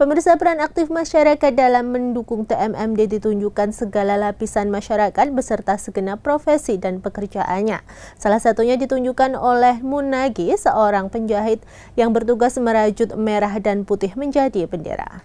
Pemirsa peran aktif masyarakat dalam mendukung TMMD ditunjukkan segala lapisan masyarakat beserta segenap profesi dan pekerjaannya. Salah satunya ditunjukkan oleh Munagi, seorang penjahit yang bertugas merajut merah dan putih menjadi bendera.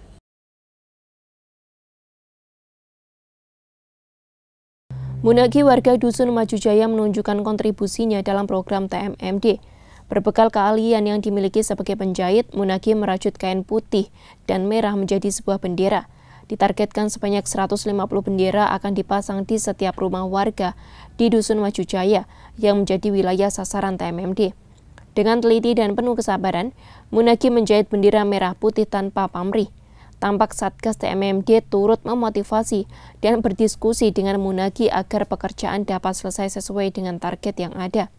Munagi warga Dusun Maju Jaya menunjukkan kontribusinya dalam program TMMD. Berbekal keahlian yang dimiliki sebagai penjahit, Munagi merajut kain putih dan merah menjadi sebuah bendera. Ditargetkan sebanyak 150 bendera akan dipasang di setiap rumah warga di Dusun Jaya yang menjadi wilayah sasaran TMMD. Dengan teliti dan penuh kesabaran, Munagi menjahit bendera merah putih tanpa pamrih. Tampak Satgas TMMD turut memotivasi dan berdiskusi dengan Munagi agar pekerjaan dapat selesai sesuai dengan target yang ada.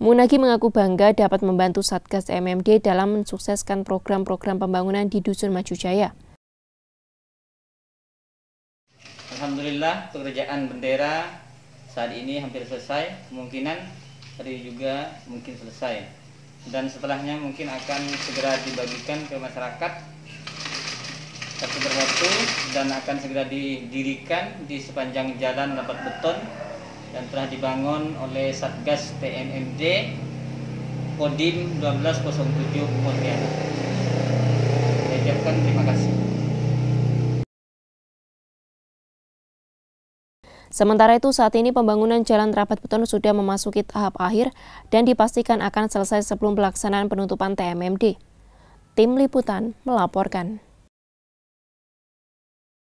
Munagi mengaku bangga dapat membantu Satgas MMD dalam mensukseskan program-program pembangunan di Dusun Maju Jaya. Alhamdulillah pekerjaan bendera saat ini hampir selesai, kemungkinan hari juga mungkin selesai. Dan setelahnya mungkin akan segera dibagikan ke masyarakat satu persatu dan akan segera didirikan di sepanjang jalan dapat beton dan telah dibangun oleh Satgas TNMD Kodim 1207 Pontianak. Saya ucapkan terima kasih. Sementara itu saat ini pembangunan jalan rapat beton sudah memasuki tahap akhir dan dipastikan akan selesai sebelum pelaksanaan penutupan TMMD. Tim Liputan melaporkan.